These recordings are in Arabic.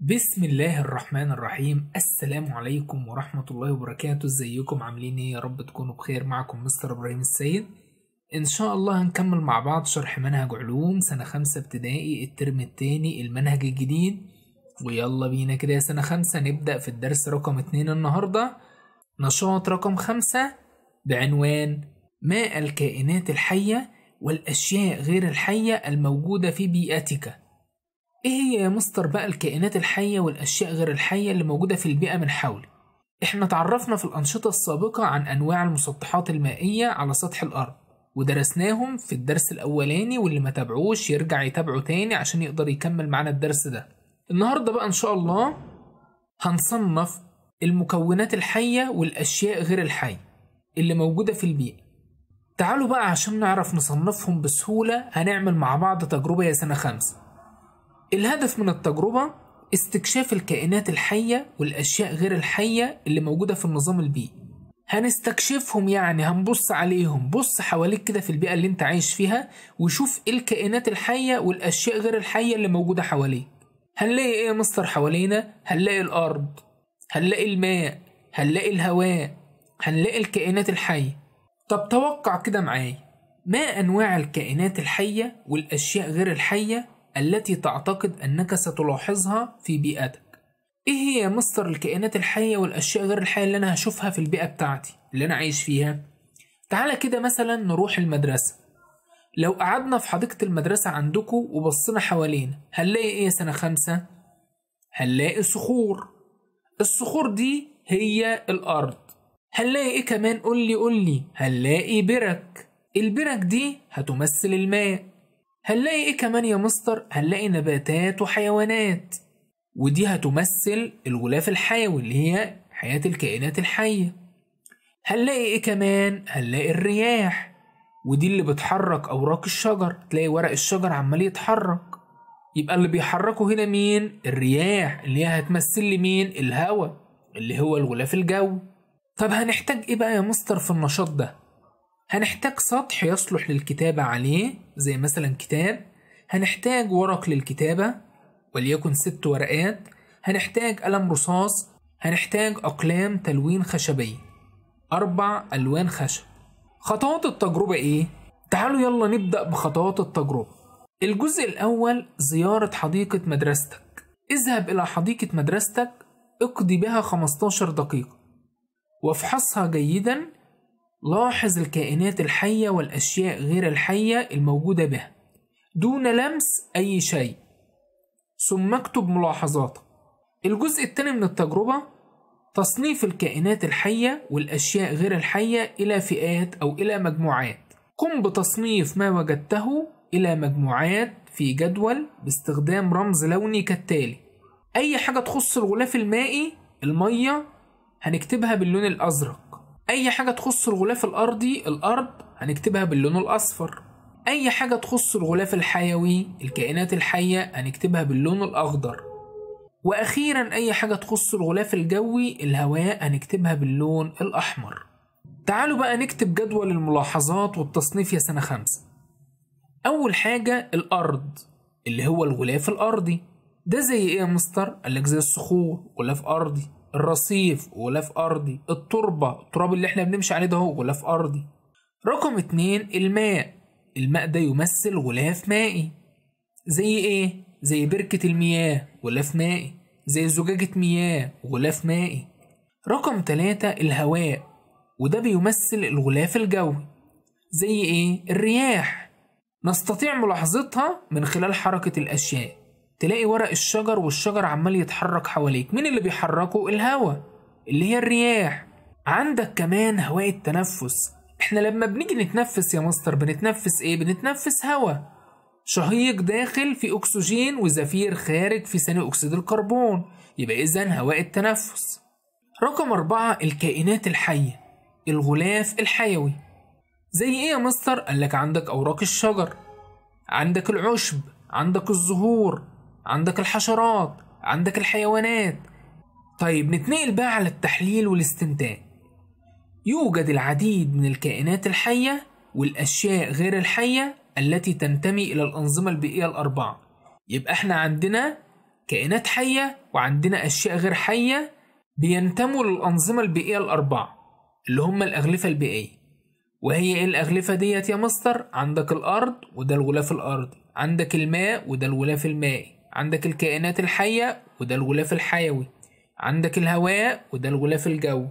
بسم الله الرحمن الرحيم السلام عليكم ورحمة الله وبركاته ازيكم عاملين ايه يا رب تكونوا بخير معكم مستر ابراهيم السيد ان شاء الله هنكمل مع بعض شرح منهج علوم سنة خمسة ابتدائي الترم التاني المنهج الجديد ويلا بينا كده يا سنة خمسة نبدأ في الدرس رقم اتنين النهاردة نشاط رقم خمسة بعنوان ما الكائنات الحية والأشياء غير الحية الموجودة في بيئتك إيه هي يا مستر بقى الكائنات الحية والأشياء غير الحية اللي موجودة في البيئة من حولي؟ إحنا تعرفنا في الأنشطة السابقة عن أنواع المسطحات المائية على سطح الأرض ودرسناهم في الدرس الأولاني واللي ما تابعوش يرجع يتابعه تاني عشان يقدر يكمل معانا الدرس ده النهاردة بقى إن شاء الله هنصنف المكونات الحية والأشياء غير الحية اللي موجودة في البيئة تعالوا بقى عشان نعرف نصنفهم بسهولة هنعمل مع بعض تجربة يا سنة خمسة الهدف من التجربة استكشاف الكائنات الحية والأشياء غير الحية اللي موجودة في النظام البيئي هنستكشفهم يعني هنبص عليهم بص حواليك كده في البيئة اللي انت عايش فيها وشوف ايه الكائنات الحية والأشياء غير الحية اللي موجودة حواليك هنلاقي ايه يا مستر حوالينا هنلاقي الأرض هنلاقي الماء هنلاقي الهواء هنلاقي الكائنات الحية طب توقع كده معايا ما أنواع الكائنات الحية والأشياء غير الحية التي تعتقد أنك ستلاحظها في بيئتك إيه هي يا مصدر الكائنات الحية والأشياء غير الحية اللي أنا هشوفها في البيئة بتاعتي اللي أنا عايش فيها تعالى كده مثلا نروح المدرسة لو قعدنا في حديقة المدرسة عندكم وبصينا حوالينا هنلاقي إيه سنة خمسة؟ هنلاقي صخور الصخور دي هي الأرض هنلاقي إيه كمان قولي قولي هنلاقي برك البرك دي هتمثل الماء هنلاقي إيه كمان يا مستر؟ هنلاقي نباتات وحيوانات ودي هتمثل الغلاف الحيوي اللي هي حياة الكائنات الحية هنلاقي إيه كمان؟ هنلاقي الرياح ودي اللي بتحرك أوراق الشجر تلاقي ورق الشجر عمال يتحرك يبقى اللي بيحركه هنا مين؟ الرياح اللي هي هتمثل لي مين؟ الهواء اللي هو الغلاف الجوي طب هنحتاج إيه بقى يا مستر في النشاط ده؟ هنحتاج سطح يصلح للكتابة عليه زي مثلا كتاب هنحتاج ورق للكتابة وليكن ست ورقات هنحتاج قلم رصاص هنحتاج أقلام تلوين خشبية أربع ألوان خشب خطوات التجربة إيه؟ تعالوا يلا نبدأ بخطوات التجربة الجزء الأول زيارة حديقة مدرستك اذهب إلى حديقة مدرستك اقضي بها 15 دقيقة وافحصها جيدا لاحظ الكائنات الحية والأشياء غير الحية الموجودة بها دون لمس أي شيء ثم اكتب ملاحظاتك الجزء الثاني من التجربة تصنيف الكائنات الحية والأشياء غير الحية إلى فئات أو إلى مجموعات قم بتصنيف ما وجدته إلى مجموعات في جدول باستخدام رمز لوني كالتالي أي حاجة تخص الغلاف المائي المية هنكتبها باللون الأزرق اي حاجه تخص الغلاف الارضي الارض هنكتبها باللون الاصفر اي حاجه تخص الغلاف الحيوي الكائنات الحيه هنكتبها باللون الاخضر واخيرا اي حاجه تخص الغلاف الجوي الهواء هنكتبها باللون الاحمر تعالوا بقى نكتب جدول الملاحظات والتصنيف يا سنه خمسة اول حاجه الارض اللي هو الغلاف الارضي ده زي ايه يا مستر قالك زي الصخور غلاف ارضي الرصيف غلاف أرضي التربة التراب اللي احنا بنمشي عليه ده هو غلاف أرضي رقم اتنين الماء الماء ده يمثل غلاف مائي زي ايه؟ زي بركة المياه غلاف مائي زي زجاجة مياه غلاف مائي رقم تلاتة الهواء وده بيمثل الغلاف الجوي زي ايه؟ الرياح نستطيع ملاحظتها من خلال حركة الأشياء تلاقي ورق الشجر والشجر عمال يتحرك حواليك مين اللي بيحركه الهواء اللي هي الرياح عندك كمان هواء التنفس احنا لما بنيجي نتنفس يا مستر بنتنفس ايه بنتنفس هواء شهيق داخل في اكسجين وزفير خارج في ثاني اكسيد الكربون يبقى اذا هواء التنفس رقم أربعة الكائنات الحية الغلاف الحيوي زي ايه يا مستر قالك عندك اوراق الشجر عندك العشب عندك الزهور عندك الحشرات عندك الحيوانات طيب نتنقل بقى على التحليل والاستنتاج يوجد العديد من الكائنات الحية والأشياء غير الحية التي تنتمي إلى الأنظمة البيئية الأربعة يبقى احنا عندنا كائنات حية وعندنا أشياء غير حية بينتموا للأنظمة البيئية الأربعة اللي هم الأغلفة البيئية وهي ايه الأغلفة ديت يا مستر؟ عندك الأرض وده الغلاف الأرضي عندك الماء وده الغلاف المائي عندك الكائنات الحية وده الغلاف الحيوي عندك الهواء وده الغلاف الجوي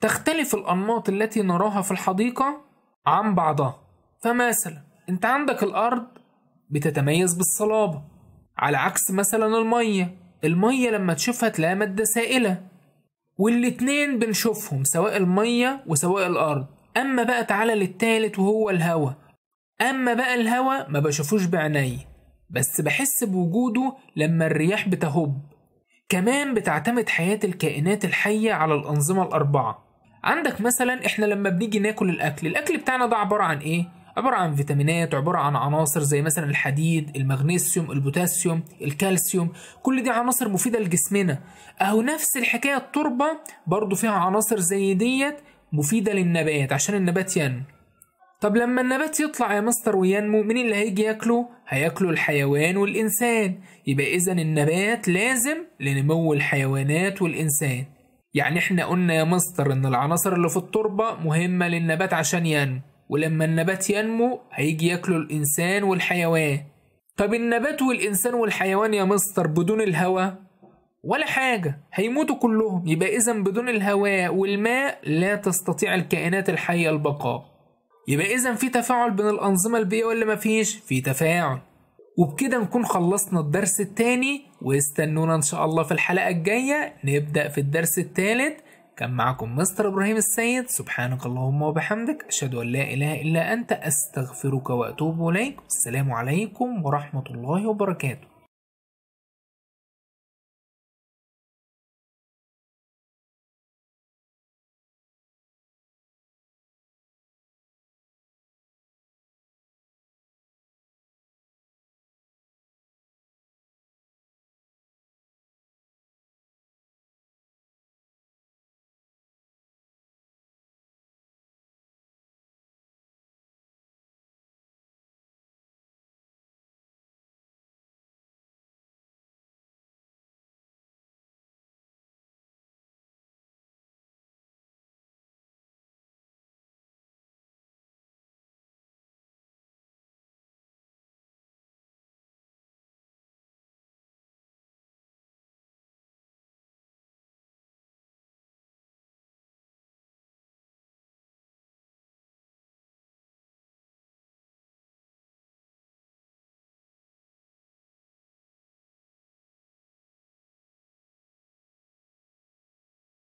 تختلف الأنماط التي نراها في الحديقة عن بعضها فمثلا انت عندك الأرض بتتميز بالصلابة على عكس مثلا المية المية لما تشوفها تلاقيها مادة سائلة والاتنين بنشوفهم سواء المية وسواء الأرض أما بقى تعالى للتالت وهو الهواء أما بقى الهواء ما بشوفوش بعناية بس بحس بوجوده لما الرياح بتهب كمان بتعتمد حياة الكائنات الحية على الأنظمة الأربعة عندك مثلا إحنا لما بنيجي ناكل الأكل الأكل بتاعنا ده عبارة عن إيه؟ عبارة عن فيتامينات عبارة عن عناصر زي مثلا الحديد المغنيسيوم البوتاسيوم الكالسيوم كل دي عناصر مفيدة لجسمنا أهو نفس الحكاية التربة برضو فيها عناصر زي ديت مفيدة للنبات عشان النبات ينمو يعني. طب لما النبات يطلع يا مستر وينمو مين اللي هيجي ياكله؟ هياكله الحيوان والإنسان يبقى إذا النبات لازم لنمو الحيوانات والإنسان يعني إحنا قلنا يا مستر إن العناصر اللي في التربة مهمة للنبات عشان ينمو ولما النبات ينمو هيجي ياكله الإنسان والحيوان طب النبات والإنسان والحيوان يا مستر بدون الهواء ولا حاجة هيموتوا كلهم يبقى إذا بدون الهواء والماء لا تستطيع الكائنات الحية البقاء يبقى إذا في تفاعل بين الأنظمة البيئية ولا مفيش؟ في تفاعل وبكده نكون خلصنا الدرس الثاني واستنونا إن شاء الله في الحلقة الجاية نبدأ في الدرس الثالث كان معكم مستر إبراهيم السيد سبحانك اللهم وبحمدك أشهد أن لا إله إلا أنت أستغفرك وأتوب إليك السلام عليكم ورحمة الله وبركاته